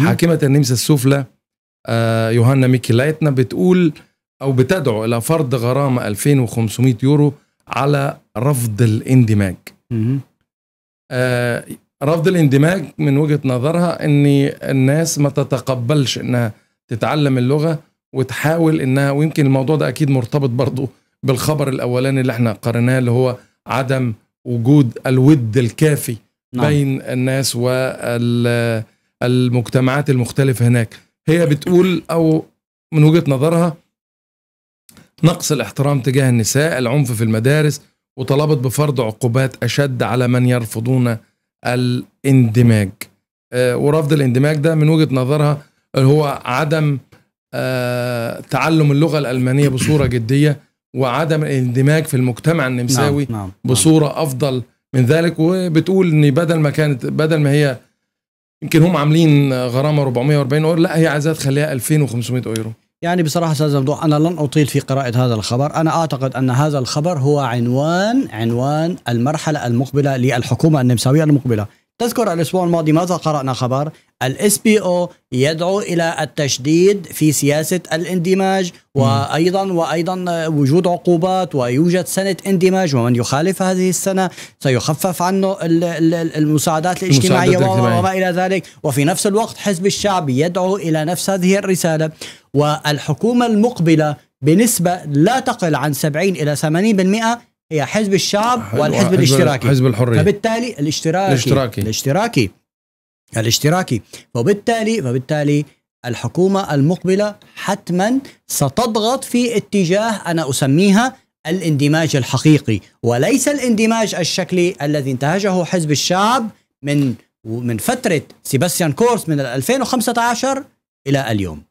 حاكمة النمسا السفلى آه، يوهانا ميكيلايتنا بتقول أو بتدعو إلى فرض غرامة 2500 يورو على رفض الاندماج آه، رفض الاندماج من وجهة نظرها أن الناس ما تتقبلش أنها تتعلم اللغة وتحاول أنها ويمكن الموضوع ده أكيد مرتبط برضه بالخبر الأولاني اللي احنا قرناه اللي هو عدم وجود الود الكافي نعم. بين الناس وال المجتمعات المختلفه هناك هي بتقول او من وجهه نظرها نقص الاحترام تجاه النساء العنف في المدارس وطلبت بفرض عقوبات اشد على من يرفضون الاندماج آه، ورفض الاندماج ده من وجهه نظرها هو عدم آه، تعلم اللغه الالمانيه بصوره جديه وعدم الاندماج في المجتمع النمساوي نعم،, نعم. نعم. بصوره افضل من ذلك وبتقول ان بدل ما كانت بدل ما هي يمكن هم عاملين غرامه 440 اورو لا هي عايزه تخليها 2500 اورو يعني بصراحة أستاذ ممدوح أنا لن أطيل في قراءة هذا الخبر أنا أعتقد أن هذا الخبر هو عنوان عنوان المرحلة المقبلة للحكومة النمساوية المقبلة تذكر الأسبوع الماضي ماذا قرأنا خبر الاس بي او يدعو الى التشديد في سياسه الاندماج وايضا وايضا وجود عقوبات ويوجد سنه اندماج ومن يخالف هذه السنه سيخفف عنه المساعدات الاجتماعيه وما الى ذلك وفي نفس الوقت حزب الشعب يدعو الى نفس هذه الرساله والحكومه المقبله بنسبه لا تقل عن 70 الى 80% هي حزب الشعب والحزب الاشتراكي حزب الحريه فبالتالي الاشتراكي الاشتراكي, الاشتراكي الاشتراكي وبالتالي فبالتالي الحكومة المقبلة حتما ستضغط في اتجاه أنا أسميها الاندماج الحقيقي وليس الاندماج الشكلي الذي انتهجه حزب الشعب من من فترة سيباستيان كورس من 2015 إلى اليوم